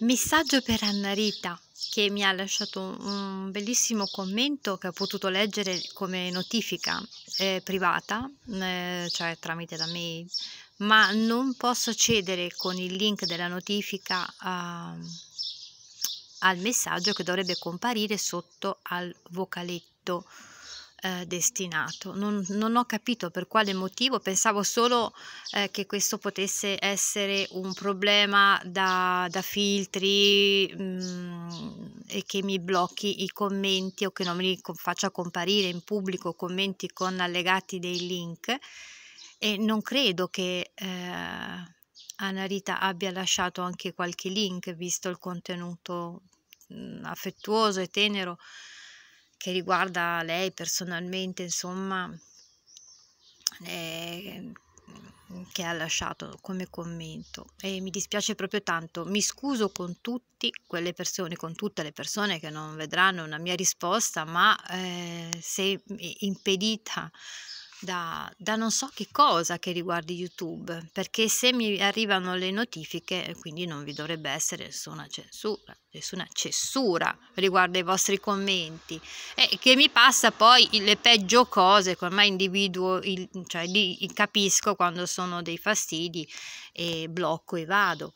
Messaggio per Annarita che mi ha lasciato un bellissimo commento che ho potuto leggere come notifica eh, privata, eh, cioè tramite la mail, ma non posso accedere con il link della notifica eh, al messaggio che dovrebbe comparire sotto al vocaletto eh, destinato. Non, non, ho capito per quale motivo, pensavo solo eh, che questo potesse essere un problema da, da filtri mh, mm, e che mi blocchi i commenti o che non mi faccia comparire in pubblico commenti con allegati dei link e non credo che... Eh, Anarita abbia lasciato anche qualche link visto il contenuto mm, affettuoso e tenero che riguarda lei personalmente, insomma, eh, che ha lasciato come commento e mi dispiace proprio tanto mi scuso con tutte quelle persone con tutte le persone che non vedranno una mia risposta ma eh, se impedita da, da, non so che cosa che riguardi YouTube, perché se mi arrivano le notifiche, eh, quindi non vi dovrebbe essere nessuna censura, nessuna cessura riguardo ai vostri commenti, e che mi passa poi le peggio cose che ormai individuo, il, cioè li capisco quando sono dei fastidi e blocco e vado.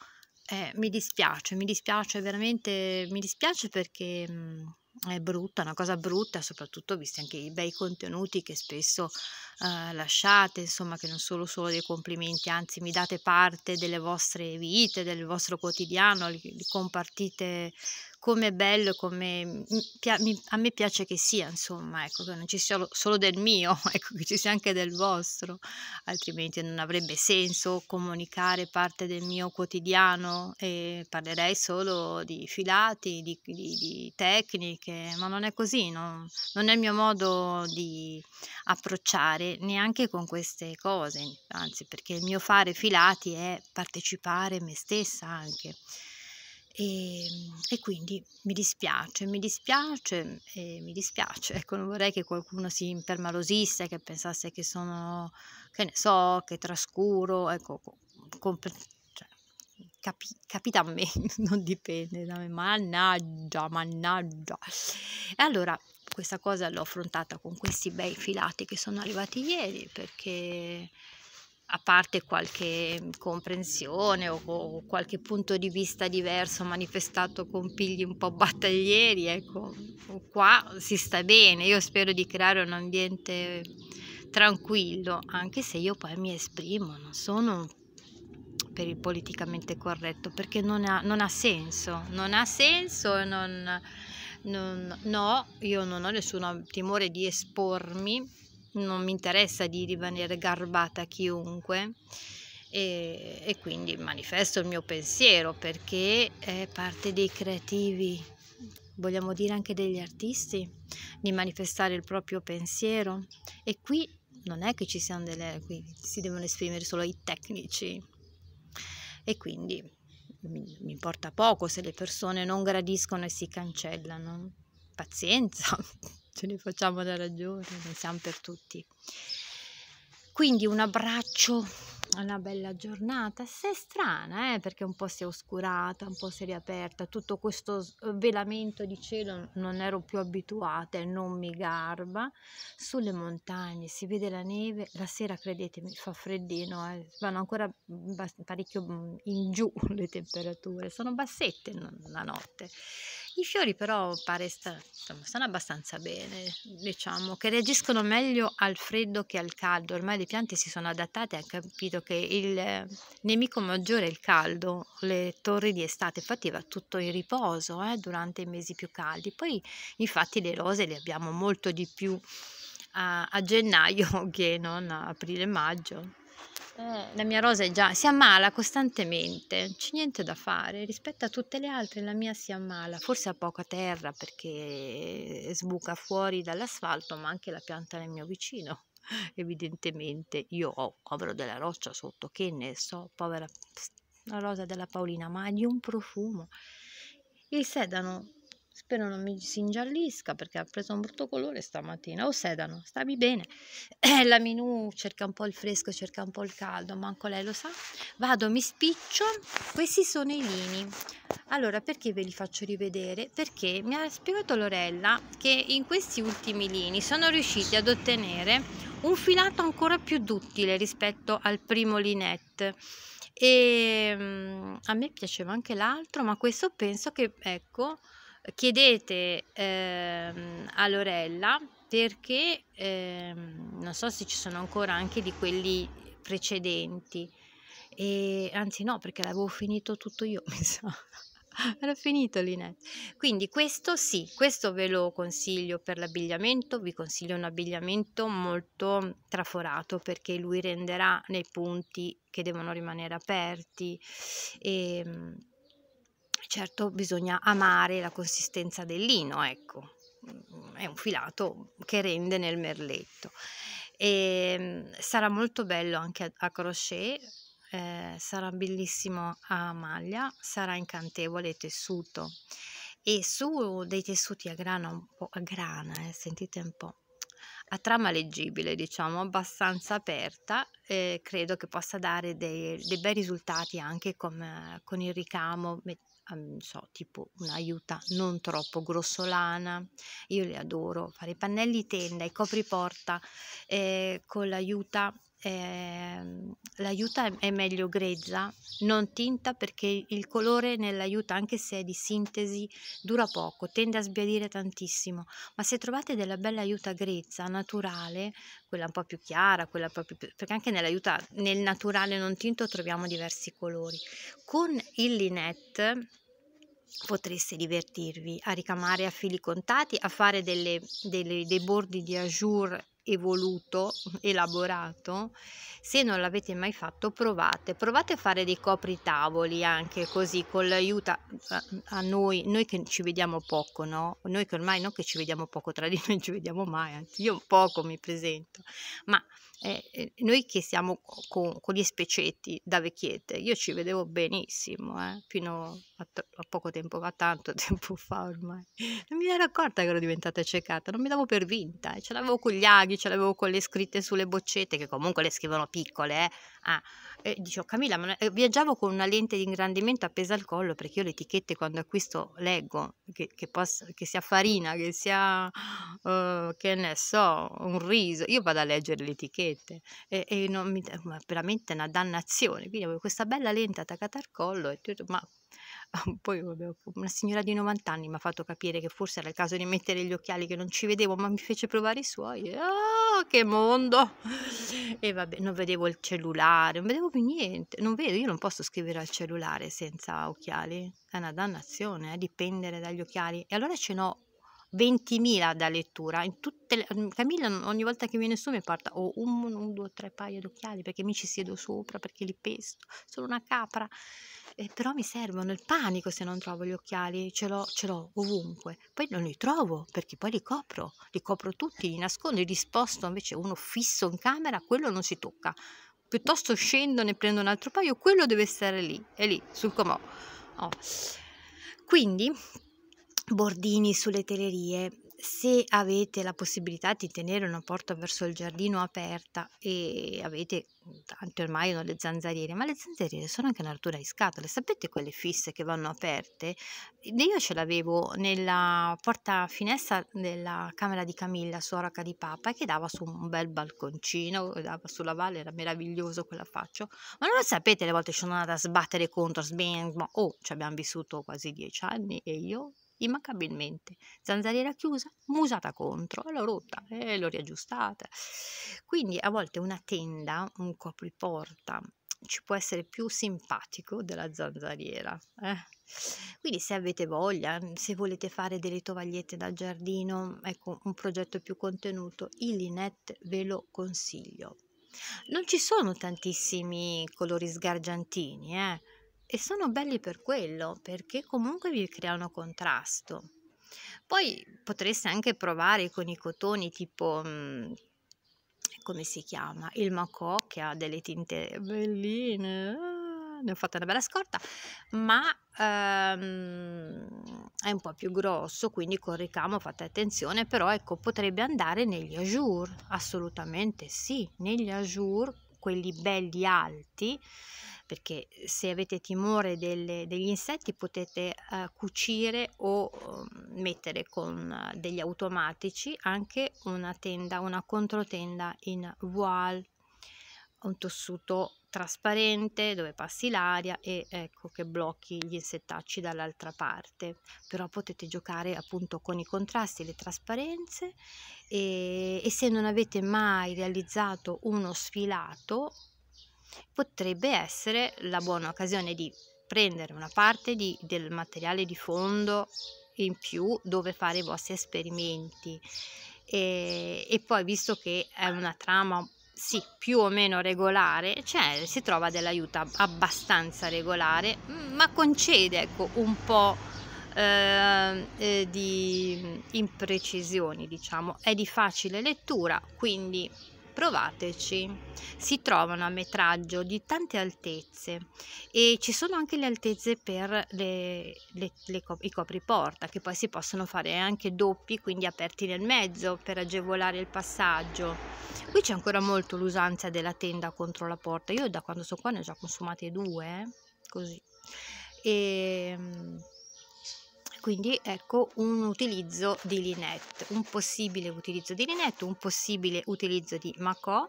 Eh, mi dispiace, mi dispiace veramente, mi dispiace perché... Mh, mm, è brutta, una cosa brutta, soprattutto visti anche i bei contenuti che spesso eh, lasciate, insomma che non sono solo dei complimenti, anzi mi date parte delle vostre vite, del vostro quotidiano, li, li compartite come è bello, come a me piace che sia, insomma, ecco, che non ci sia solo del mio, ecco, che ci sia anche del vostro, altrimenti non avrebbe senso comunicare parte del mio quotidiano e parlerei solo di filati, di, di, di tecniche, ma non è così, no? non è il mio modo di approcciare neanche con queste cose, anzi, perché il mio fare filati è partecipare me stessa anche. E, ehm, e, quindi mi dispiace, mi dispiace, eh, mi dispiace, ecco non vorrei che qualcuno si impermalosisse, che pensasse che sono, che ne so, che trascuro, ecco, cioè, capi capita a me, non dipende da me, mannaggia, mannaggia. E allora questa cosa l'ho affrontata con questi bei filati che sono arrivati ieri perché a parte qualche mhmm, comprensione o, o, qualche punto di vista diverso manifestato con pigli un po' battaglieri, ecco, qua si sta bene. Io spero di creare un ambiente tranquillo, anche se io poi mi esprimo, non sono per il politicamente corretto, perché non ha, non ha senso, non ha senso e non, non, no, io non ho nessun timore di espormi non mi interessa di rimanere garbata a chiunque e, e quindi manifesto il mio pensiero perché è parte dei creativi, vogliamo dire anche degli artisti, di manifestare il proprio pensiero e qui non è che ci siano delle, qui si devono esprimere solo i tecnici e quindi mi, mi importa poco se le persone non gradiscono e si cancellano, pazienza ce ne facciamo la ragione, noi siamo per tutti. Quindi un abbraccio, una bella giornata, se è strana eh, perché un po' si è oscurata, un po' si è riaperta, tutto questo velamento di cielo non ero più abituata e non mi garba, sulle montagne si vede la neve, la sera credetemi fa freddino, eh, vanno ancora parecchio mm, in giù le temperature, sono bassette la notte, i fiori però pare sta, insomma, stanno abbastanza bene, diciamo, che reagiscono meglio al freddo che al caldo. Ormai le piante si sono adattate e hanno capito che il nemico maggiore è il caldo, le torri di estate. Infatti va tutto in riposo eh, durante i mesi più caldi. Poi infatti le rose le abbiamo molto di più a, a gennaio che non a aprile-maggio. Eh, la mia rosa è già, si ammala costantemente, non c'è niente da fare, rispetto a tutte le altre la mia si ammala, forse ha poca terra perché sbuca fuori dall'asfalto, ma anche la pianta nel mio vicino, evidentemente io ho, avrò della roccia sotto, che ne so, povera la rosa della Paolina, ma di un profumo. Il sedano spero non mi si ingiallisca perché ha preso un brutto colore stamattina. O oh, sedano, stavi bene. Eh, la Minù cerca un po' il fresco, cerca un po' il caldo, manco lei lo sa. Vado, mi spiccio. Questi sono i lini. Allora, perché ve li faccio rivedere? Perché mi ha spiegato Lorella che in questi ultimi lini sono riusciti ad ottenere un filato ancora più duttile rispetto al primo linette e ehm, a me piaceva anche l'altro ma questo penso che ecco chiedete ehm, a Lorella perché ehm, non so se ci sono ancora anche di quelli precedenti e, anzi no perché l'avevo finito tutto io mi sa era finito Linette quindi questo sì questo ve lo consiglio per l'abbigliamento vi consiglio un abbigliamento molto traforato perché lui renderà nei punti che devono rimanere aperti e, ehm, certo bisogna amare la consistenza del lino, ecco, mm, è un filato che rende nel merletto. E ehm, sarà molto bello anche a, crochet, eh, sarà bellissimo a maglia, sarà incantevole tessuto e su dei tessuti a grana un po' a grana, eh, sentite un po' a trama leggibile, diciamo, abbastanza aperta, eh, credo che possa dare dei, dei bei risultati anche con, con il ricamo, ehm, so, tipo un'aiuta non troppo grossolana. Io le adoro fare i pannelli tenda, i copriporta eh, con l'aiuta eh, la è meglio grezza, non tinta perché il colore nell'aiuta, anche se è di sintesi, dura poco, tende a sbiadire tantissimo, ma se trovate della bella aiuta grezza, naturale, quella un po' più chiara, quella proprio più, perché anche nell'aiuta nel naturale non tinto troviamo diversi colori. Con il linette potreste divertirvi a ricamare a fili contati, a fare delle, delle, dei bordi di ajour evoluto, elaborato, se non l'avete mai fatto provate, provate a fare dei copritavoli anche così con l'aiuto a, a, noi, noi che ci vediamo poco, no? Noi che ormai non che ci vediamo poco tra di noi, non ci vediamo mai, anzi io poco mi presento, ma eh, eh, noi che siamo con, con, gli specetti da vecchiette, io ci vedevo benissimo, eh, fino a, a, poco tempo fa, tanto tempo fa ormai. Non mi ero accorta che ero diventata ciecata, non mi davo per vinta, eh. ce l'avevo con gli aghi, ce l'avevo con le scritte sulle boccette, che comunque le scrivono piccole, eh. ah, e dicevo, oh, Camilla, ma eh, viaggiavo con una lente di ingrandimento appesa al collo perché io le etichette quando acquisto leggo che, che, possa, che sia farina, che sia, uh, che ne so, un riso. Io vado a leggere le etichette e, e non mi, veramente una dannazione. Quindi avevo questa bella lente attaccata al collo e tutto, ma poi vabbè, una signora di 90 anni mi ha fatto capire che forse era il caso di mettere gli occhiali che non ci vedevo, ma mi fece provare i suoi. Oh, che mondo! E vabbè, non vedevo il cellulare, non vedevo più niente. Non vedo, io non posso scrivere al cellulare senza occhiali. È una dannazione, eh, dipendere dagli occhiali. E allora ce n'ho 20.000 da lettura. In tutte le... Mm, Camilla mm, ogni volta che viene su mi porta o oh, un, un, due, tre paia d'occhiali perché mi ci siedo sopra, perché li pesto, sono una capra eh, però mi servono il panico se non trovo gli occhiali, ce l'ho, ce l'ho ovunque, poi non li trovo perché poi li copro, li copro tutti, li nascondo, li sposto invece uno fisso in camera, quello non si tocca, piuttosto scendo, ne prendo un altro paio, quello deve stare lì, è lì, sul comò. Oh. Quindi bordini sulle telerie, se avete la possibilità di tenere una porta verso il giardino aperta e avete mhmm, tante ormai hanno le zanzariere, ma le zanzariere sono anche una rottura di scatole, sapete quelle fisse che vanno aperte? Io ce l'avevo nella porta finestra della camera di Camilla, suora di papa, che dava su un bel balconcino, dava sulla valle, era meraviglioso quella faccia, ma non lo sapete le volte ci sono andata a sbattere contro, sbing, oh, ci abbiamo vissuto quasi dieci anni e io immancabilmente. Zanzariera chiusa, musata contro, l'ho rotta e eh, l'ho riaggiustata. Quindi a volte una tenda, un copriporta ci può essere più simpatico della zanzariera. Eh? Quindi se avete voglia, se volete fare delle tovagliette da giardino, ecco un progetto più contenuto, il Linet ve lo consiglio. Non ci sono tantissimi colori sgargiantini, eh? e sono belli per quello, perché comunque vi creano contrasto. Poi potreste anche provare con i cotoni tipo mhmm, come si chiama? Il Macò che ha delle tinte belline. Ah, ne ho fatta una bella scorta, ma ehm, è un po' più grosso, quindi con ricamo fate attenzione, però ecco, potrebbe andare negli ajour, assolutamente sì, negli ajour, quelli belli alti, perché eh, se avete timore delle, degli insetti potete uh, cucire o uh, mettere con uh, degli automatici anche una tenda, una controtenda in voile, un tessuto trasparente dove passi l'aria e ecco che blocchi gli insettacci dall'altra parte però potete giocare appunto con i contrasti le trasparenze e, e se non avete mai realizzato uno sfilato potrebbe essere la buona occasione di prendere una parte di, del materiale di fondo in più dove fare i vostri esperimenti e, e poi visto che è una trama sì, più o meno regolare, cioè si trova dell'aiuto abbastanza regolare, ma concede ecco, un po' ehm, eh, di mm, imprecisioni, diciamo, è di facile lettura, quindi provateci. Si trovano a metraggio di tante altezze e ci sono anche le altezze per le, le, le, i copriporta che poi si possono fare anche doppi, quindi aperti nel mezzo per agevolare il passaggio. Qui c'è ancora molto l'usanza della tenda contro la porta. Io da quando sono qua ne ho già consumate due, eh? così. E ehm, quindi ecco un utilizzo di linette, un possibile utilizzo di linette, un possibile utilizzo di macò.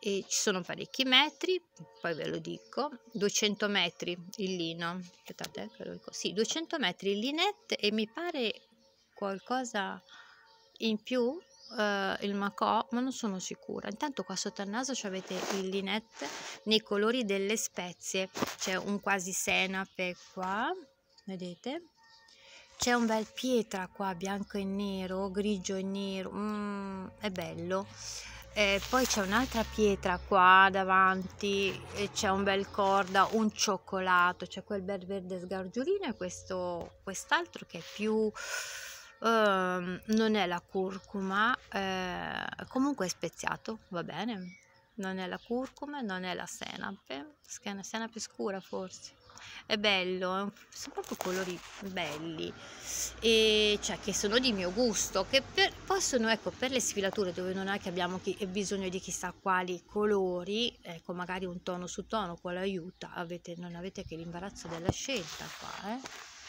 E ci sono parecchi metri, poi ve lo dico, 200 metri il lino, aspettate, eh, ve eh, sì, 200 metri il linette e mi pare qualcosa in più eh, il macò, ma non sono sicura. Intanto qua sotto al naso avete il linette nei colori delle spezie, c'è un quasi senape qua, vedete? C'è un bel pietra qua, bianco e nero, grigio e nero, mm, è bello. E poi c'è un'altra pietra qua davanti, e c'è un bel corda, un cioccolato, c'è quel bel verde sgargiolino e questo, quest'altro che è più... Um, non è la curcuma, eh, comunque è speziato, va bene. Non è la curcuma, non è la senape, è una senape scura forse è bello, sono proprio colori belli e cioè che sono di mio gusto, che per, possono ecco per le sfilature dove non è che abbiamo chi, eh, bisogno di chissà quali colori, ecco magari un tono su tono con l'aiuta, avete, non avete che l'imbarazzo della scelta qua, eh?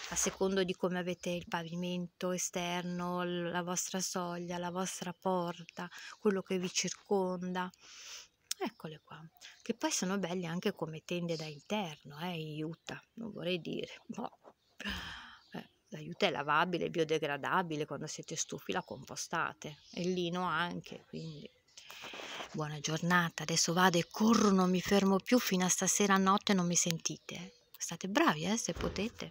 a secondo di come avete il pavimento esterno, la vostra soglia, la vostra porta, quello che vi circonda eccole qua, che poi sono belle anche come tende da interno, eh, Utah, non vorrei dire, boh. L'aiuto è lavabile, biodegradabile, quando siete stufi la compostate, e lino anche, quindi buona giornata, adesso vado e corro, non mi fermo più, fino a stasera notte non mi sentite, state bravi eh, se potete.